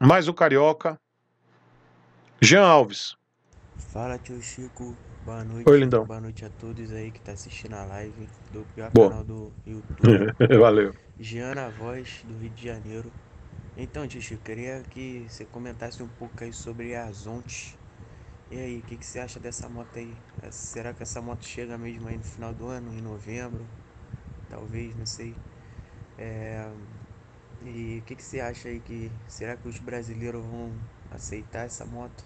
mais o Carioca, Jean Alves. Fala, tio Chico. Boa noite. Oi, lindão. Boa noite a todos aí que tá assistindo a live do pior Boa. canal do YouTube. Valeu. Jean Voz, do Rio de Janeiro. Então, tio Chico, queria que você comentasse um pouco aí sobre a Zonte. E aí, o que, que você acha dessa moto aí? Será que essa moto chega mesmo aí no final do ano, em novembro? Talvez, não sei. É, e o que, que você acha aí que será que os brasileiros vão aceitar essa moto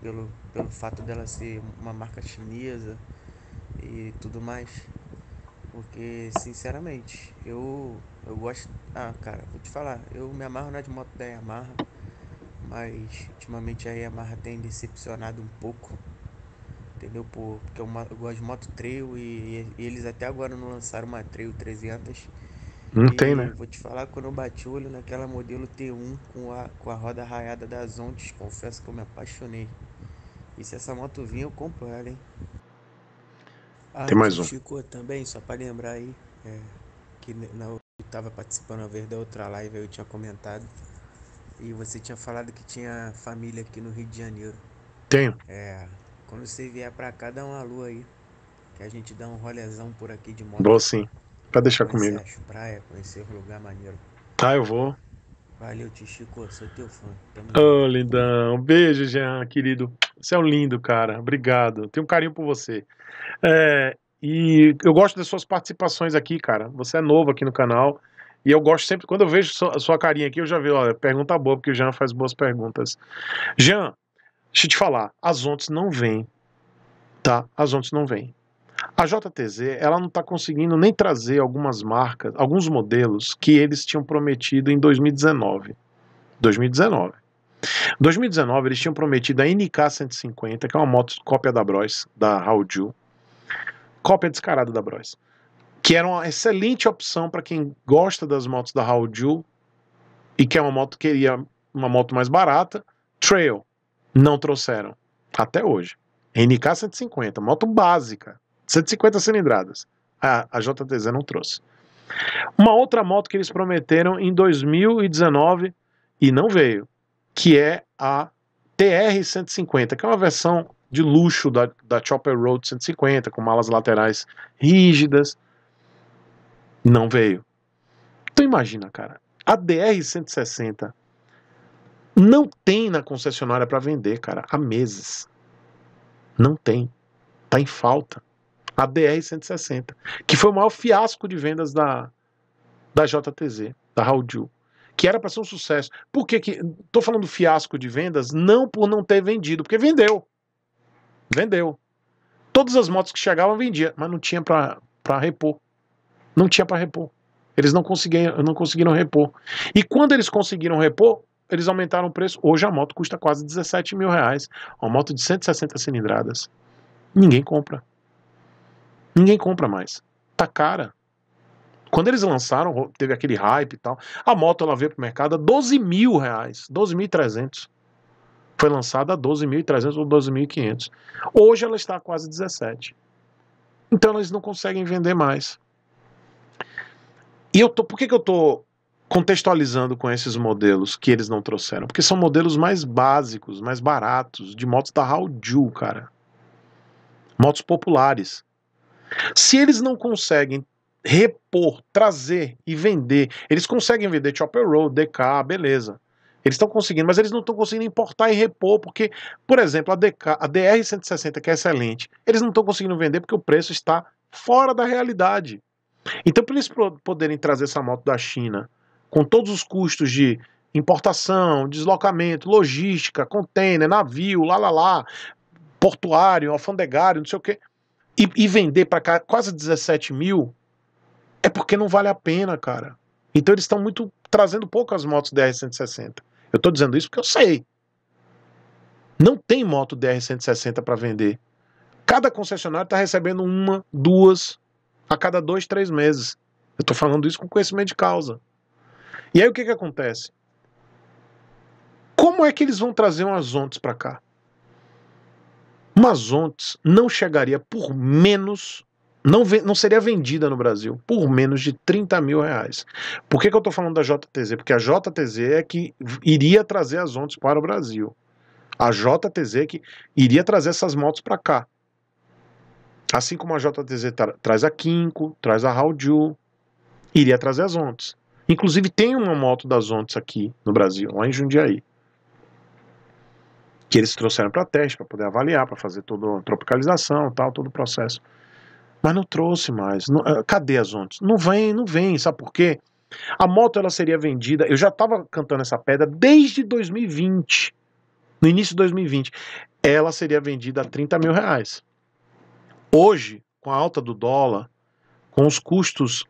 pelo, pelo fato dela ser uma marca chinesa e tudo mais? Porque sinceramente, eu eu gosto, ah, cara, vou te falar, eu me amarro na de moto da Yamaha, mas ultimamente a Yamaha tem decepcionado um pouco. Entendeu? Porque é eu, gosto de moto trail e, e eles até agora não lançaram uma trail 300 não e tem, né? Vou te falar, quando eu bati o olho naquela modelo T1 com a, com a roda raiada das ondas, confesso que eu me apaixonei. E se essa moto vir, eu compro ela, hein? Ah, tem mais um. Ficou também, só para lembrar aí, é, que na, eu tava participando uma vez da outra live, eu tinha comentado. E você tinha falado que tinha família aqui no Rio de Janeiro. Tenho. É. Quando você vier pra cá, dá uma lua aí. Que a gente dá um rolezão por aqui de moto. Vou sim. Pra deixar comigo. As conhecer lugar maneiro. Tá, eu vou. Valeu, Tichico, sou teu fã. Ô, oh, lindão. Beijo, Jean, querido. Você é um lindo, cara. Obrigado. Tenho um carinho por você. É, e eu gosto das suas participações aqui, cara. Você é novo aqui no canal. E eu gosto sempre, quando eu vejo sua, sua carinha aqui, eu já vejo, olha, pergunta boa, porque o Jean faz boas perguntas. Jean, deixa eu te falar, as ontes não vêm, tá? As ontes não vêm. A JTZ ela não está conseguindo nem trazer algumas marcas, alguns modelos que eles tinham prometido em 2019. 2019. 2019 eles tinham prometido a NK 150, que é uma moto cópia da Bros, da Raoju, cópia descarada da Bros, que era uma excelente opção para quem gosta das motos da Ju e que é uma moto queria uma moto mais barata, trail, não trouxeram até hoje. NK 150, moto básica, 150 cilindradas. A, a JTZ não trouxe. Uma outra moto que eles prometeram em 2019 e não veio, que é a TR-150, que é uma versão de luxo da, da Chopper Road 150, com malas laterais rígidas. Não veio. Então imagina, cara, a DR-160 não tem na concessionária para vender, cara, há meses. Não tem. Tá em falta a DR 160 que foi o maior fiasco de vendas da, da JTZ, da Raudil, que era para ser um sucesso. Por que que tô falando fiasco de vendas? Não por não ter vendido, porque vendeu. Vendeu. Todas as motos que chegavam vendia, mas não tinha para repor. Não tinha para repor. Eles não conseguiram, não conseguiram repor. E quando eles conseguiram repor, eles aumentaram o preço. Hoje a moto custa quase 17 mil reais. Uma moto de 160 cilindradas. Ninguém compra. Ninguém compra mais. Tá cara. Quando eles lançaram, teve aquele hype e tal. A moto ela veio pro mercado a 12 mil reais, 12.300. Foi lançada a 12.300 ou 12.500. Hoje ela está a quase 17. Então eles não conseguem vender mais. E eu tô, por que, que eu tô contextualizando com esses modelos que eles não trouxeram? Porque são modelos mais básicos, mais baratos, de motos da Hauju, cara. Motos populares. Se eles não conseguem repor, trazer e vender, eles conseguem vender Chopper Road, DK, beleza. Eles estão conseguindo, mas eles não estão conseguindo importar e repor, porque, por exemplo, a, DK, a DR-160, que é excelente, eles não estão conseguindo vender porque o preço está fora da realidade. Então, para eles poderem trazer essa moto da China, com todos os custos de importação, deslocamento, logística, contêiner, navio, lá, lá, lá, portuário, alfandegário, não sei o quê, e, e vender para cá quase 17 mil, é porque não vale a pena, cara. Então eles estão muito trazendo poucas motos DR-160. Eu estou dizendo isso porque eu sei. Não tem moto DR-160 para vender. Cada concessionário está recebendo uma, duas, a cada dois, três meses. Eu estou falando isso com conhecimento de causa. E aí o que, que acontece? Como é que eles vão trazer umas ondas para cá? Mazontes não chegaria por menos, não, não seria vendida no Brasil por menos de 30 mil reais. Por que, que eu estou falando da JTZ? Porque a JTZ é que iria trazer as Ontes para o Brasil. A JTZ é que iria trazer essas motos para cá. Assim como a JTZ tra traz a Kinko, traz a Haudiu, iria trazer as Ontes. Inclusive tem uma moto das Ontes aqui no Brasil, lá em Jundiaí que eles trouxeram para teste, para poder avaliar, para fazer toda a tropicalização, tal, todo o processo. Mas não trouxe mais. Não, eh, cadê as ondas? Não vem, não vem. Sabe por quê? A moto ela seria vendida. Eu já estava cantando essa pedra desde 2020. No início de 2020. Ela seria vendida a 30 mil reais. Hoje, com a alta do dólar, com os custos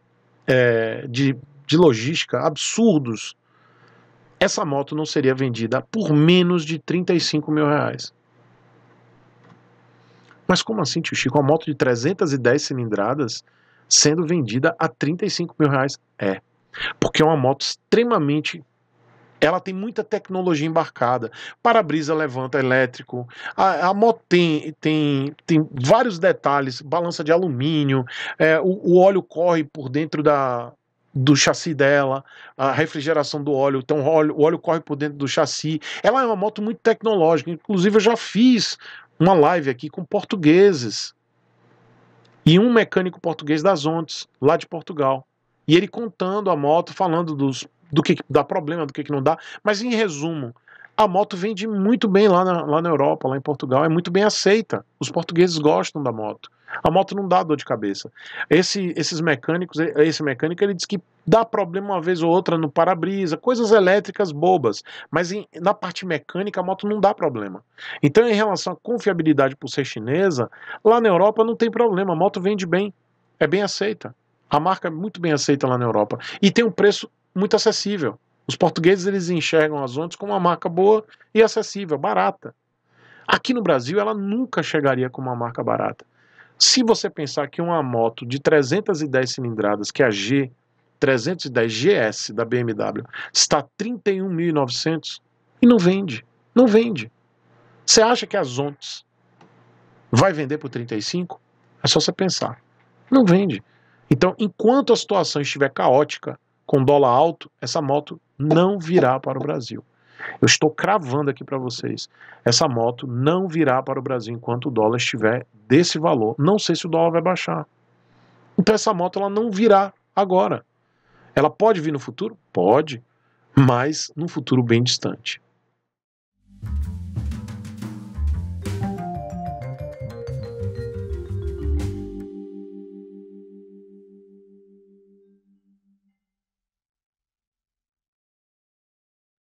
é, de, de logística absurdos essa moto não seria vendida por menos de 35 mil reais. Mas como assim, tio Chico? Uma moto de 310 cilindradas sendo vendida a 35 mil reais? É. Porque é uma moto extremamente. Ela tem muita tecnologia embarcada. Para-brisa levanta elétrico. A, a moto tem, tem, tem vários detalhes: balança de alumínio, é, o, o óleo corre por dentro da, do chassi dela, a refrigeração do óleo, então o óleo, o óleo corre por dentro do chassi. Ela é uma moto muito tecnológica, inclusive eu já fiz uma live aqui com portugueses e um mecânico português das Ontes, lá de Portugal. E ele contando a moto, falando dos, do que, que dá problema, do que, que não dá. Mas em resumo, a moto vende muito bem lá na, lá na Europa, lá em Portugal, é muito bem aceita. Os portugueses gostam da moto. A moto não dá dor de cabeça. Esse, esses mecânicos, esse mecânico, ele diz que dá problema uma vez ou outra no para-brisa, coisas elétricas bobas, mas em, na parte mecânica a moto não dá problema. Então, em relação à confiabilidade por ser chinesa, lá na Europa não tem problema, a moto vende bem, é bem aceita. A marca é muito bem aceita lá na Europa e tem um preço muito acessível. Os portugueses eles enxergam as ondas como uma marca boa e acessível, barata. Aqui no Brasil ela nunca chegaria como uma marca barata. Se você pensar que uma moto de 310 cilindradas, que é a G, 310 GS da BMW, está 31.900 e não vende, não vende. Você acha que as Ontes vai vender por 35? É só você pensar. Não vende. Então, enquanto a situação estiver caótica, com dólar alto, essa moto não virá para o Brasil. Eu estou cravando aqui para vocês. Essa moto não virá para o Brasil enquanto o dólar estiver desse valor. Não sei se o dólar vai baixar. Então essa moto ela não virá agora. Ela pode vir no futuro? Pode, mas num futuro bem distante.